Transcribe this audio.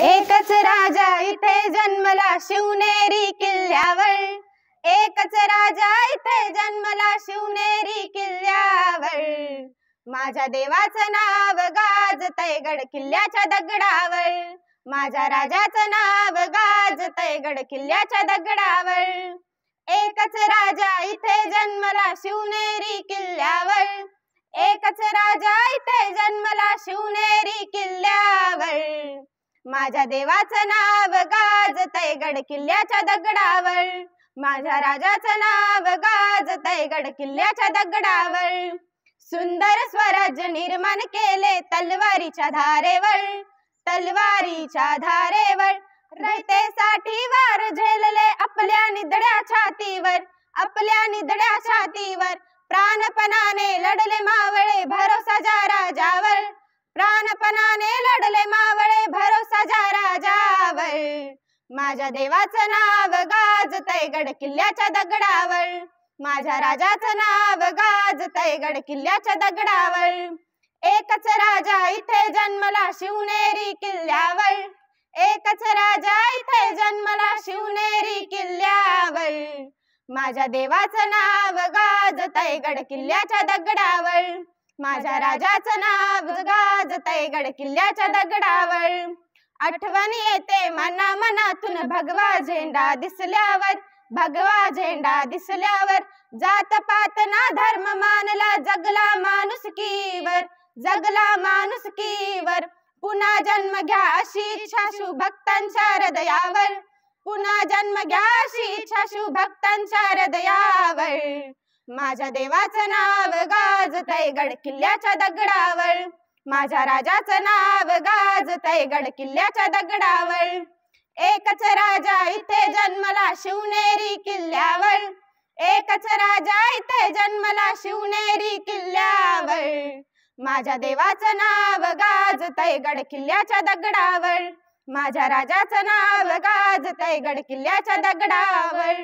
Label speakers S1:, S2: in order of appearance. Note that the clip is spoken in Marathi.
S1: एकच राजा इथे जन्मला शिवनेरी किल्ल्यावर एकच राजा इथे जन्मला शिवनेरी किल्ल्यावर माझ्या देवाचं नाव गाजतय गड किल्ल्याच्या दगडावर माझ्या राजाचं नाव गाजतय गड किल्ल्याच्या दगडावर एकच राजा इथे जन्मला शिवनेरी किल्ल्यावर एकच राजा इथे जन्मला शिवनेरी किल्ल्यावर माझ्या देवाचं नाव गाजतय गड किल्ल्याच्या दगडावर माझ्या राजाचं नाव गाजतय गड किल्ल्याच्या दगडावर सुंदर स्वराज्य निर्माण केले तलवारीच्या धारेवर तलवारीच्या धारेवर रयतेसाठी वार झेलले आपल्या निदड्या छातीवर आपल्या निदड्या छातीवर प्राणपणाने माझ्या देवाचं नाव गाज गड किल्ल्याच्या दगडावर माझ्या राजाचं नाव गाज गड किल्ल्याच्या दगडावर एकच राजा इथे जन्मला शिवनेरी किल्ल्यावर एकच राजा इथे जन्मला शिवनेरी किल्ल्यावर माझ्या देवाचं नाव गाज गड किल्ल्याच्या दगडावर माझ्या राजाचं नाव गाज गड किल्ल्याच्या दगडावर आठवणी येते मना मनातून भगवा झेंडा दिसल्यावर भगवा झेंडा दिसल्यावर जात पात ना धर्म मानला जगला माणूस कीवर जगला माणूस कीवर पुन्हा जन्म घ्या अशी इच्छा भक्तांच्या हृदयावर पुन्हा जन्म घ्या अशी इच्छा भक्तांच्या हृदयावर माझ्या देवाचं नाव गाजतय गड किल्ल्याच्या दगडावर माझ्या राजाचं नाव गाज आहे गड किल्ल्याच्या दगडावर एकच राजा इथे जन्मला शिवनेरी किल्ल्यावर एकच राजा इथे जन्मला शिवनेरी किल्ल्यावर माझ्या देवाचं नाव गाजतय गड किल्ल्याच्या दगडावर माझ्या राजाचं नाव गाजतय गड किल्ल्याच्या दगडावर